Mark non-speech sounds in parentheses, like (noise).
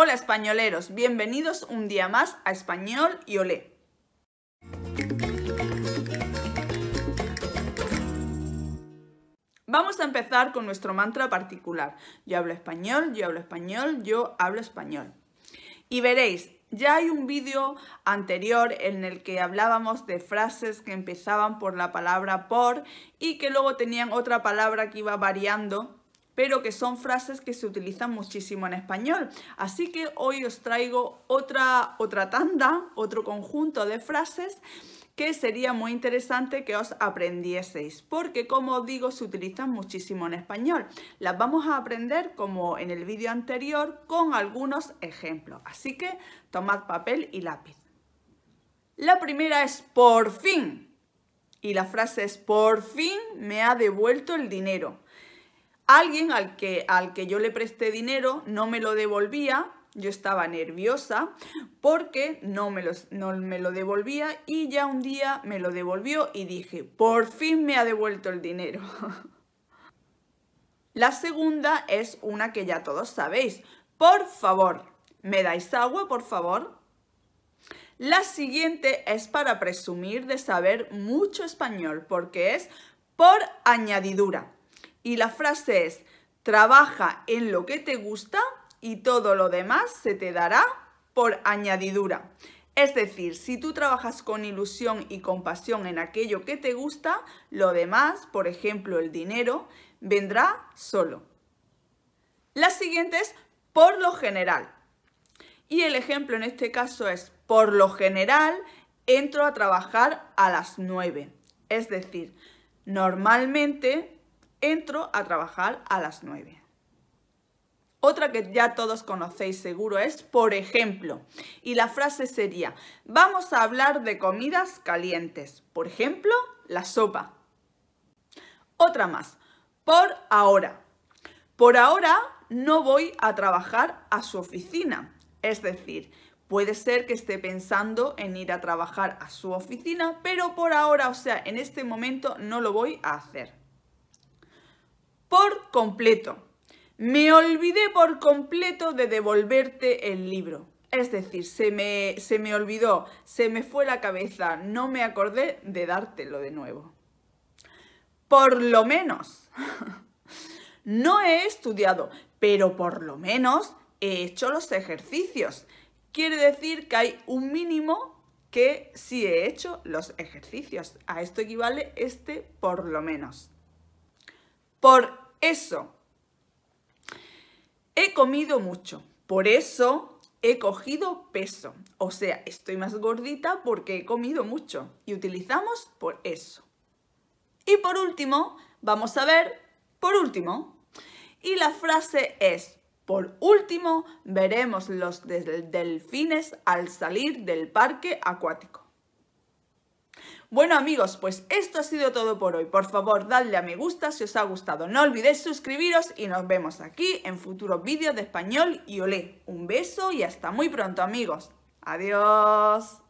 Hola españoleros, bienvenidos un día más a Español y Olé. Vamos a empezar con nuestro mantra particular. Yo hablo español, yo hablo español, yo hablo español. Y veréis, ya hay un vídeo anterior en el que hablábamos de frases que empezaban por la palabra por y que luego tenían otra palabra que iba variando pero que son frases que se utilizan muchísimo en español. Así que hoy os traigo otra, otra tanda, otro conjunto de frases que sería muy interesante que os aprendieseis, porque como os digo se utilizan muchísimo en español. Las vamos a aprender como en el vídeo anterior con algunos ejemplos, así que tomad papel y lápiz. La primera es por fin y la frase es por fin me ha devuelto el dinero. Alguien al que, al que yo le presté dinero no me lo devolvía, yo estaba nerviosa porque no me, no me lo devolvía y ya un día me lo devolvió y dije, por fin me ha devuelto el dinero. (laughs) La segunda es una que ya todos sabéis. Por favor, ¿me dais agua, por favor? La siguiente es para presumir de saber mucho español porque es por añadidura. Y la frase es, trabaja en lo que te gusta y todo lo demás se te dará por añadidura. Es decir, si tú trabajas con ilusión y compasión en aquello que te gusta, lo demás, por ejemplo el dinero, vendrá solo. La siguiente es por lo general. Y el ejemplo en este caso es, por lo general, entro a trabajar a las 9. Es decir, normalmente Entro a trabajar a las 9. Otra que ya todos conocéis seguro es, por ejemplo, y la frase sería, vamos a hablar de comidas calientes, por ejemplo, la sopa. Otra más, por ahora. Por ahora no voy a trabajar a su oficina, es decir, Puede ser que esté pensando en ir a trabajar a su oficina, pero por ahora, o sea, en este momento no lo voy a hacer completo. Me olvidé por completo de devolverte el libro. Es decir, se me, se me olvidó, se me fue la cabeza, no me acordé de dártelo de nuevo. Por lo menos, (laughs) no he estudiado, pero por lo menos he hecho los ejercicios. Quiere decir que hay un mínimo que sí he hecho los ejercicios. A esto equivale este por lo menos. Por eso. He comido mucho, por eso he cogido peso. O sea, estoy más gordita porque he comido mucho. Y utilizamos por eso. Y por último, vamos a ver, por último. Y la frase es, por último, veremos los delfines al salir del parque acuático. Bueno amigos, pues esto ha sido todo por hoy. Por favor, dadle a me gusta si os ha gustado. No olvidéis suscribiros y nos vemos aquí en futuros vídeos de español y olé. Un beso y hasta muy pronto amigos. Adiós.